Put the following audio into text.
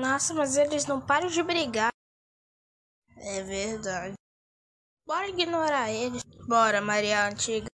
Nossa, mas eles não param de brigar. É verdade. Bora ignorar eles. Bora, Maria Antiga.